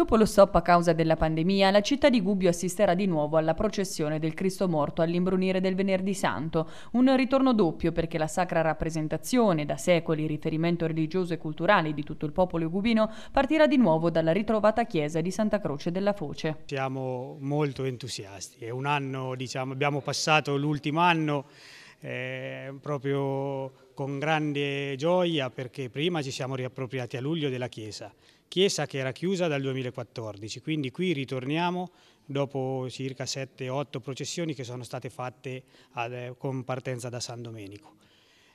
Dopo lo stop a causa della pandemia, la città di Gubbio assisterà di nuovo alla processione del Cristo morto all'imbrunire del Venerdì Santo, un ritorno doppio perché la sacra rappresentazione, da secoli riferimento religioso e culturale di tutto il popolo gubino, partirà di nuovo dalla ritrovata chiesa di Santa Croce della Foce. Siamo molto entusiasti, è un anno, diciamo, abbiamo passato l'ultimo anno eh, proprio con grande gioia perché prima ci siamo riappropriati a luglio della chiesa chiesa che era chiusa dal 2014, quindi qui ritorniamo dopo circa 7-8 processioni che sono state fatte ad, eh, con partenza da San Domenico.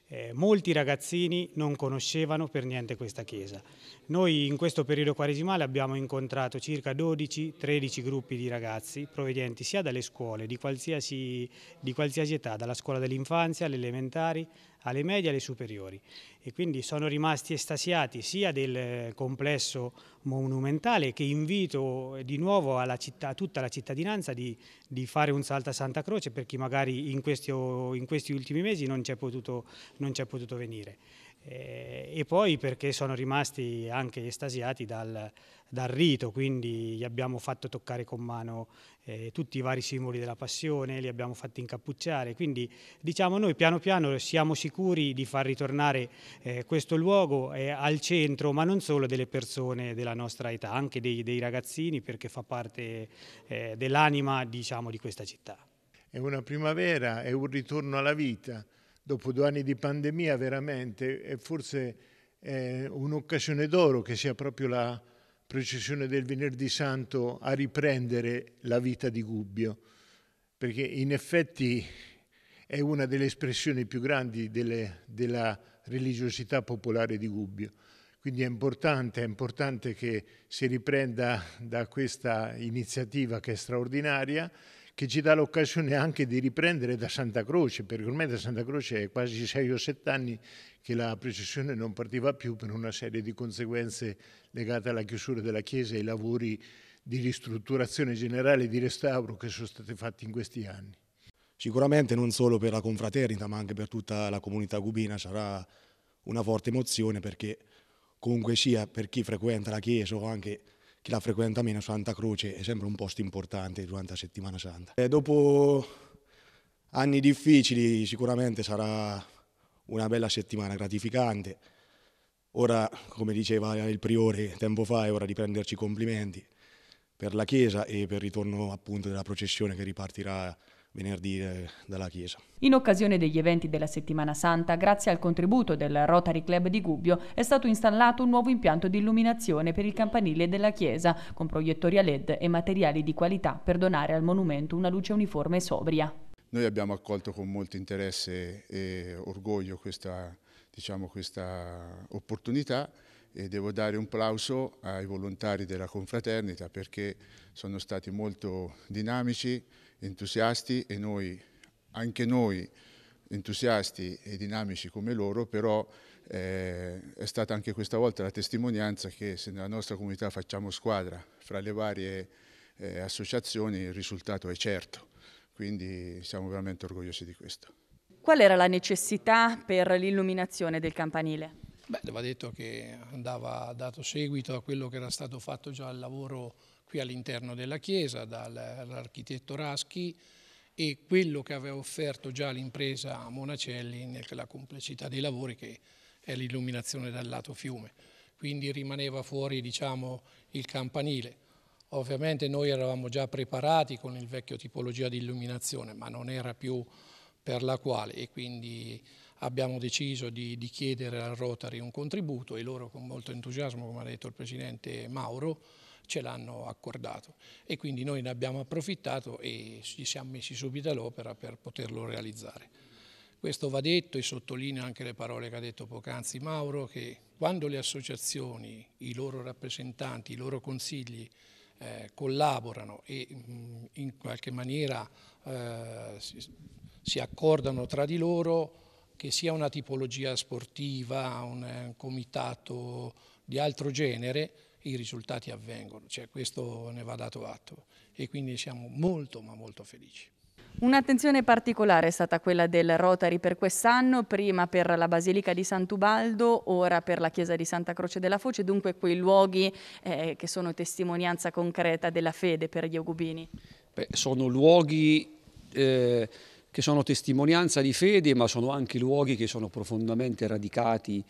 Eh, molti ragazzini non conoscevano per niente questa chiesa. Noi in questo periodo quaresimale abbiamo incontrato circa 12-13 gruppi di ragazzi provenienti sia dalle scuole di qualsiasi, di qualsiasi età, dalla scuola dell'infanzia, alle elementari, alle medie e alle superiori e quindi sono rimasti estasiati sia del eh, complesso monumentale che invito eh, di nuovo città, a tutta la cittadinanza di, di, fare un salto a Santa Croce per chi magari in questi, in questi ultimi mesi non ci è potuto, potuto venire eh, e poi perché sono rimasti anche estasiati dal, dal rito, quindi gli abbiamo fatto toccare con mano eh, tutti i vari simboli della passione, li abbiamo fatti incappucciare, quindi diciamo noi piano piano siamo sicuri di far ritornare eh, questo luogo eh, al centro, ma non solo delle persone della nostra età, anche dei, dei ragazzini perché fa parte eh, dell'anima diciamo, di questa città. È una primavera, è un ritorno alla vita, dopo due anni di pandemia veramente, è forse eh, un'occasione d'oro che sia proprio la processione del venerdì santo a riprendere la vita di Gubbio, perché in effetti è una delle espressioni più grandi delle, della religiosità popolare di Gubbio. Quindi è importante, è importante che si riprenda da questa iniziativa che è straordinaria che ci dà l'occasione anche di riprendere da Santa Croce, perché ormai da Santa Croce è quasi 6 o 7 anni che la processione non partiva più per una serie di conseguenze legate alla chiusura della chiesa e ai lavori di ristrutturazione generale e di restauro che sono stati fatti in questi anni. Sicuramente non solo per la confraternita ma anche per tutta la comunità cubina sarà una forte emozione perché comunque sia per chi frequenta la chiesa o anche chi la frequenta meno, Santa Croce è sempre un posto importante durante la settimana santa. E eh, dopo anni difficili sicuramente sarà una bella settimana gratificante. Ora, come diceva il priore tempo fa, è ora di prenderci complimenti per la Chiesa e per il ritorno appunto della processione che ripartirà venerdì eh, dalla Chiesa. In occasione degli eventi della Settimana Santa, grazie al contributo del Rotary Club di Gubbio, è stato installato un nuovo impianto di illuminazione per il campanile della Chiesa, con proiettori a LED e materiali di qualità per donare al monumento una luce uniforme e sobria. Noi abbiamo accolto con molto interesse e orgoglio questa, diciamo, questa opportunità e devo dare un plauso ai volontari della confraternita perché sono stati molto dinamici, entusiasti e noi, anche noi entusiasti e dinamici come loro, però eh, è stata anche questa volta la testimonianza che se nella nostra comunità facciamo squadra fra le varie eh, associazioni il risultato è certo, quindi siamo veramente orgogliosi di questo. Qual era la necessità per l'illuminazione del campanile? Beh, va detto che andava dato seguito a quello che era stato fatto già al lavoro qui all'interno della Chiesa dall'architetto Raschi e quello che aveva offerto già l'impresa Monacelli nella complessità dei lavori che è l'illuminazione dal lato fiume. Quindi rimaneva fuori diciamo, il campanile. Ovviamente noi eravamo già preparati con il vecchio tipologia di illuminazione, ma non era più per la quale e quindi abbiamo deciso di, di chiedere al Rotary un contributo e loro con molto entusiasmo, come ha detto il Presidente Mauro, ce l'hanno accordato e quindi noi ne abbiamo approfittato e ci siamo messi subito all'opera per poterlo realizzare. Questo va detto e sottolineo anche le parole che ha detto poc'anzi Mauro, che quando le associazioni, i loro rappresentanti, i loro consigli eh, collaborano e mh, mm, in qualche maniera eh, si, si accordano tra di loro, che sia una tipologia sportiva, eh, un, comitato di altro genere, i risultati avvengono, cioè questo ne va dato atto e quindi siamo molto ma molto felici. Un'attenzione particolare è stata quella del Rotary per quest'anno, prima per la Basilica di Sant'Ubaldo, ora per la Chiesa di Santa Croce della Foce, dunque quei luoghi eh, che sono testimonianza concreta della fede per gli Ogubini. Beh, sono luoghi eh, che sono testimonianza di fede, ma sono anche luoghi che sono profondamente radicati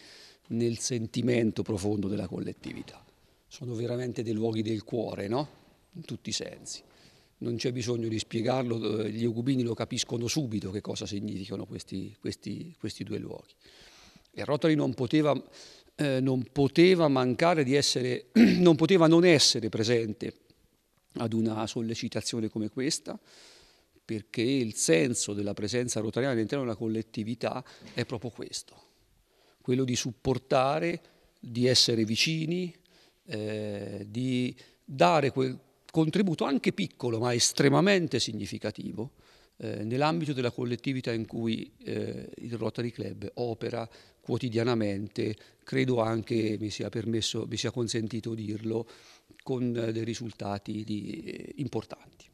nel sentimento profondo della collettività. Sono veramente dei luoghi del cuore, no? In tutti i sensi. Non c'è bisogno di spiegarlo, eh, gli ugubini lo capiscono subito che cosa significano questi, questi, questi due luoghi. E Rotary non poteva, eh, non poteva mancare di essere, non poteva non essere presente ad una sollecitazione come questa, perché il senso della presenza rotariana all'interno di una collettività è proprio questo, quello di supportare, di essere vicini, eh, di dare quel contributo anche piccolo ma estremamente significativo eh, nell'ambito della collettività in cui eh, il Rotary Club opera quotidianamente, credo anche, mi sia permesso, mi sia consentito dirlo, con dei risultati di, eh, importanti.